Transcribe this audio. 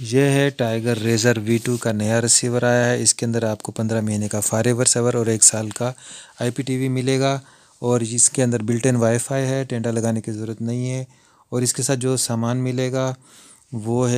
यह है tiger razor V2 का नया रिसीवर आया है इसके अंदर आपको 15 महीने का फारेवर सेवर और एक साल का आईपीटीवी मिलेगा और इसके अंदर बिल्ट इन वाईफाई है टेंडा लगाने की ज़रूरत नहीं है और इसके साथ जो सामान मिलेगा वो है